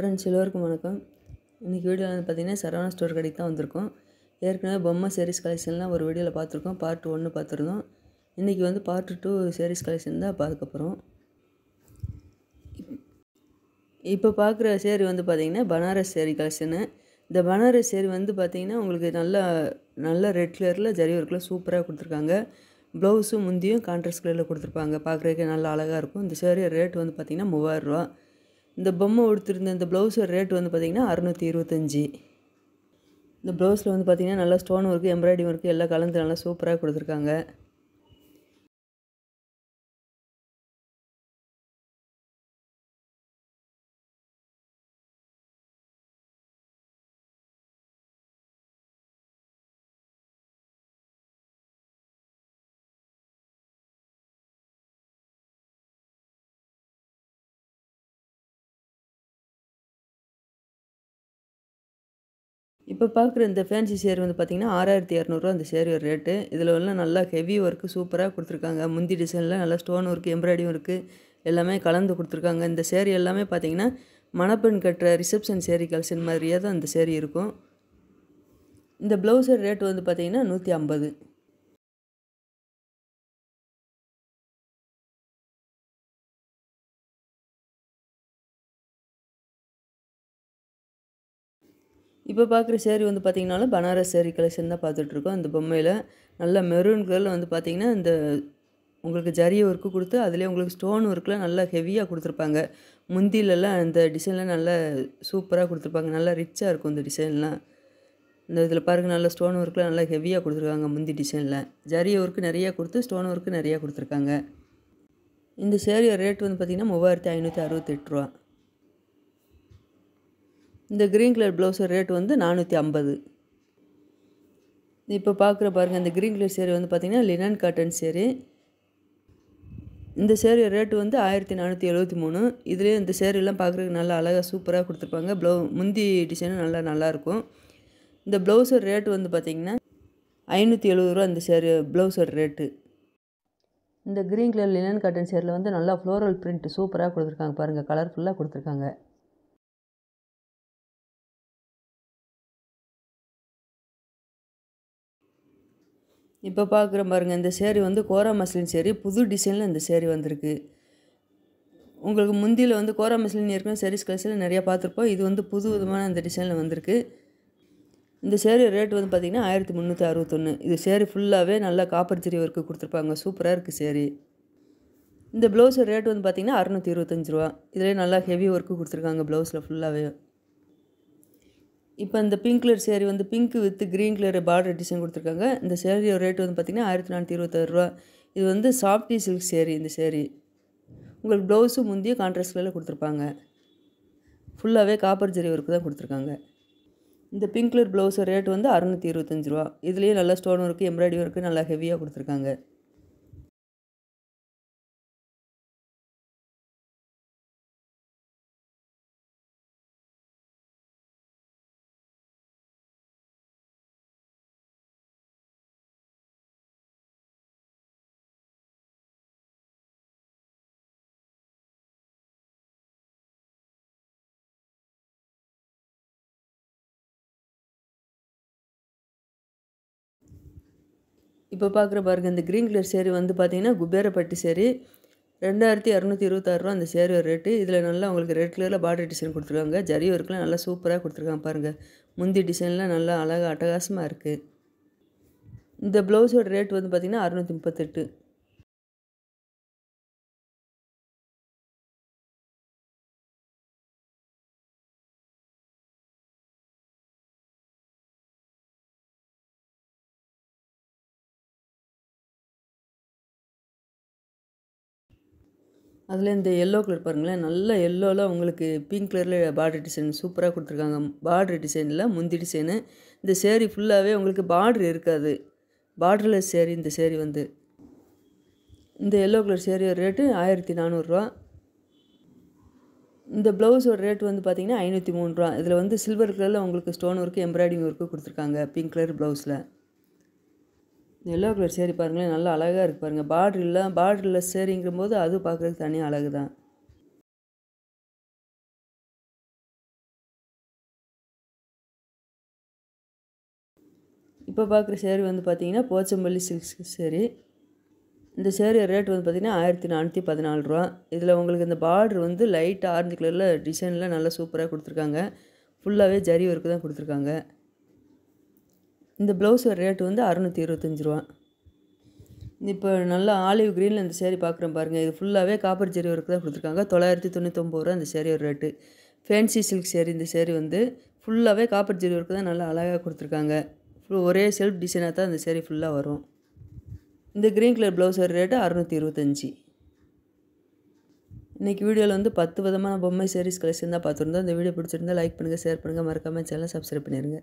friends எல்லோருக்கும் வணக்கம் இன்றைக்கி வீடியோ வந்து பார்த்திங்கன்னா சரவணா ஸ்டோர் கடைக்கு தான் வந்திருக்கோம் ஏற்கனவே பொம்மை சேரீஸ் கலெக்ஷன்லாம் ஒரு வீடியோவில் பார்த்துருக்கோம் பார்ட் ஒன்று பார்த்துருந்தோம் இன்றைக்கி வந்து பார்ட் டூ சேரீஸ் கலெக்ஷன் தான் பார்க்க போகிறோம் இப்போ பார்க்குற சேரீ வந்து பார்த்திங்கன்னா பனாரஸ் சேரீ கலெக்ஷனு இந்த பனாரஸ் சேரீ வந்து பார்த்திங்கன்னா உங்களுக்கு நல்லா நல்ல ரெட் கலரில் ஜரி ஒர்க்கில் சூப்பராக கொடுத்துருக்காங்க ப்ளவுஸும் முந்தியும் கான்ட்ராஸ்ட் கலரில் கொடுத்துருப்பாங்க பார்க்குறதுக்கு நல்லா அழகாக இருக்கும் இந்த சேரீ ரேட் வந்து பார்த்திங்கன்னா மூவாயிரரூவா இந்த பொம்மை உடுத்திருந்த இந்த ப்ளவுஸோட ரேட் வந்து பார்த்திங்கன்னா அறுநூற்றி இருபத்தஞ்சி இந்த ப்ளவுஸில் வந்து பார்த்திங்கன்னா நல்லா ஸ்டோன் ஒர்க்கு எம்ப்ராய்டிங் ஒர்க்கு எல்லாம் கலந்து நல்லா சூப்பராக கொடுத்துருக்காங்க இப்போ பார்க்குற இந்த ஃபேன்சி சேர் வந்து பார்த்திங்கன்னா ஆறாயிரத்தி இரநூறுவா அந்த சேர் ரேட்டு இதில் எல்லாம் நல்லா ஹெவி ஒர்க்கு சூப்பராக கொடுத்துருக்காங்க முந்தி டிசைனில் நல்லா ஸ்டோன் ஒர்க்கு எம்ப்ராய்டிங் ஒர்க்கு எல்லாமே கலந்து கொடுத்துருக்காங்க இந்த சேரீ எல்லாமே பார்த்திங்கன்னா மணப்பெண் கட்டுற ரிசப்ஷன் சேரி கலெக்ஷன் மாதிரியே தான் அந்த சேரீ இருக்கும் இந்த ப்ளவுஸர் ரேட் வந்து பார்த்திங்கன்னா நூற்றி ஐம்பது இப்போ பார்க்குற சேரீ வந்து பார்த்திங்கனாலும் பனாரஸ் சேரீ கலெக்ஷன் தான் பார்த்துட்ருக்கோம் அந்த பொம்மையில் நல்ல மெரூன் கலரில் வந்து பார்த்திங்கன்னா இந்த உங்களுக்கு ஜரிய ஒர்க்கு கொடுத்து அதிலே உங்களுக்கு ஸ்டோன் ஒர்க்கெலாம் நல்லா ஹெவியாக கொடுத்துருப்பாங்க முந்திலெல்லாம் அந்த டிசைன்லாம் நல்லா சூப்பராக கொடுத்துருப்பாங்க நல்லா ரிச்சாக இருக்கும் இந்த டிசைன்லாம் இந்த இதில் பாருங்கள் நல்லா ஸ்டோன் ஒர்க்கெலாம் நல்லா ஹெவியாக கொடுத்துருக்காங்க முந்தி டிசைனில் ஜரிய ஒர்க்கு நிறையா கொடுத்து ஸ்டோன் ஒர்க்கு நிறையா கொடுத்துருக்காங்க இந்த சேரீ ரேட் வந்து பார்த்திங்கன்னா மூவாயிரத்தி ஐநூற்றி அறுபத்தெட்டு ரூபா இந்த க்ரீன் கலர் ப்ளவுஸர் ரேட் வந்து நானூற்றி ஐம்பது இப்போ பார்க்குற பாருங்கள் இந்த க்ரீன் கலர் சேரீ வந்து பார்த்திங்கன்னா லினன் காட்டன் சேரீ இந்த சேரீ ரேட்டு வந்து ஆயிரத்தி நானூற்றி எழுபத்தி மூணு இதுலேயே இந்த சேரீலாம் பார்க்குறதுக்கு நல்லா அழகாக சூப்பராக கொடுத்துருப்பாங்க ப்ளவு முந்தி டிசைனும் நல்லா நல்லாயிருக்கும் இந்த ப்ளவுஸர் ரேட்டு வந்து பார்த்திங்கன்னா ஐநூற்றி எழுபது ரூபா இந்த சேரீ ப்ளவுஸர் ரேட்டு இந்த க்ரீன் கலர் லினன் காட்டன் சேரில் வந்து நல்லா ஃப்ளோரல் பிரிண்ட் சூப்பராக கொடுத்துருக்காங்க பாருங்கள் கலர்ஃபுல்லாக கொடுத்துருக்காங்க இப்போ பார்க்குற பாருங்கள் இந்த சேரீ வந்து கோரா மசிலின் சேரீ புது டிசைனில் இந்த சேரீ வந்திருக்கு உங்களுக்கு முந்தியில் வந்து கோரா மசிலின் ஏற்கனவே சேரீஸ் கலெக்ஷனில் நிறையா பார்த்துருப்போம் இது வந்து புது விதமான அந்த டிசைனில் வந்திருக்கு இந்த சேரீ ரேட் வந்து பார்த்திங்கன்னா ஆயிரத்தி முந்நூற்றி அறுபத்தொன்று இது சேரீ ஃபுல்லாகவே நல்லா காப்பர் ஜெரி ஒர்க்கு கொடுத்துருப்பாங்க சூப்பராக இருக்குது சேரீ இந்த ப்ளவுஸ் ரேட் வந்து பார்த்திங்கன்னா அறுநூற்றி இருபத்தஞ்சி ரூபா இதிலே நல்லா ஹெவி ஒர்க்கு கொடுத்துருக்காங்க ப்ளவுஸில் ஃபுல்லாகவே இப்போ இந்த பிங்க் கலர் சேரீ வந்து pink with green colour border design கொடுத்துருக்காங்க இந்த சேரீயோட ரேட் வந்து பார்த்திங்கன்னா ஆயிரத்தி நானூற்றி இருபத்தாறு ரூபா இது வந்து சாஃப்டி சில்க் சேரீ இந்த சேரீ உங்களுக்கு ப்ளவுஸும் முந்தைய கான்ட்ராஸ்ட் கலரில் கொடுத்துருப்பாங்க ஃபுல்லாகவே காப்பர் ஜெரி ஒர்க்கு தான் கொடுத்துருக்காங்க இந்த பிங்க் கலர் ப்ளவுஸோட ரேட் வந்து அறநூற்றி இருபத்தஞ்சி ரூபா இதுலேயும் நல்லா ஸ்டோன் ஒர்க்கு எம்ப்ராய்டரி ஒர்க்கு நல்லா ஹெவியாக கொடுத்துருக்காங்க இப்போ பார்க்குற பாருங்கள் இந்த க்ரீன் கலர் சேரீ வந்து பார்த்தீங்கன்னா குபேரப்பட்டு சேரீ ரெண்டாயிரத்தி இரநூத்தி ரூபா அந்த சேரீ ரேட்டு இதில் நல்லா உங்களுக்கு ரெட் கலரில் பார்டர் டிசைன் கொடுத்துருக்காங்க ஜரி ஒர்க்கெலாம் நல்லா சூப்பராக கொடுத்துருக்காங்க பாருங்கள் முந்தி டிசைன்லாம் நல்லா அழகாக அட்டகாசமாக இருக்குது இந்த ப்ளவுஸோட ரேட் வந்து பார்த்திங்கன்னா அறநூற்றி முப்பத்தெட்டு அதில் இந்த எல்லோ கலர் பாருங்களேன் நல்ல எல்லோவில் உங்களுக்கு பிங்க் கலரில் பார்டர் டிசைன் சூப்பராக கொடுத்துருக்காங்க பார்டர் டிசைனில் முந்தி டிசைனு இந்த சேரி ஃபுல்லாகவே உங்களுக்கு பார்ட்ரு இருக்காது பார்டர்லெஸ் சேரீ இந்த சேரி வந்து இந்த எல்லோ கலர் சேரீ ரேட்டு ஆயிரத்தி நானூறுரூவா இந்த ப்ளவுஸோட ரேட் வந்து பார்த்திங்கன்னா ஐநூற்றி மூணு ரூபா இதில் வந்து சில்வர் கலரில் உங்களுக்கு ஸ்டோன் ஒர்க்கு எம்ப்ராய்டிங் ஒர்க்கு கொடுத்துருக்காங்க பிங்க் கலர் ப்ளவுஸில் எல்லோ கலர் சேரி பாருங்களேன் நல்லா அழகாக இருக்குது பாருங்கள் பார்டர் இல்லை பார்டரில் சேரீங்கிற போது அது பார்க்குறதுக்கு தனி அழகு தான் இப்போ பார்க்குற சேரீ வந்து பார்த்தீங்கன்னா போச்சம்பள்ளி சில்க் சேரீ இந்த சேரீ ரேட் வந்து பார்த்திங்கன்னா ஆயிரத்தி நானூற்றி பதினாலு ரூபா இதில் உங்களுக்கு இந்த பார்டர் வந்து லைட் ஆரஞ்சு கலரில் டிசைனில் நல்லா சூப்பராக கொடுத்துருக்காங்க ஃபுல்லாகவே ஜரி ஒர்க்கு தான் கொடுத்துருக்காங்க இந்த ப்ளவுஸோட ரேட்டு வந்து அறநூற்றி இருபத்தஞ்சி ரூபா இப்போ நல்லா ஆலிவ் க்ரீனில் இந்த சேரீ பார்க்குறோம் பாருங்கள் இது ஃபுல்லாகவே காப்பர் ஜெரி ஒர்க்கு தான் கொடுத்துருக்காங்க தொள்ளாயிரத்தி தொண்ணூற்றொம்பது ரூபா அந்த சேரீ ஒரு ரேட்டு ஃபேன்சி சில்க் சேரீ இந்த சேரீ வந்து ஃபுல்லாகவே காப்பர் ஜெரி ஒர்க்கு தான் நல்லா அழகாக கொடுத்துருக்காங்க ஒரே செல்ஃப் டிசைனாக தான் அந்த சேரீ ஃபுல்லாக வரும் இந்த க்ரீன் கலர் ப்ளவுஸோட ரேட்டு அறநூற்றி இருபத்தஞ்சி இன்றைக்கி வீடியோவில் வந்து பத்து விதமான பொம்மை சேரீஸ் கலெக்ஷன் தான் பார்த்துருந்தோம் இந்த வீடியோ பிடிச்சிருந்தா லைக் பண்ணுங்கள் ஷேர் பண்ணுங்கள் மறக்காமல் சேனல் சப்ஸ்கிரைப் பண்ணிடுங்க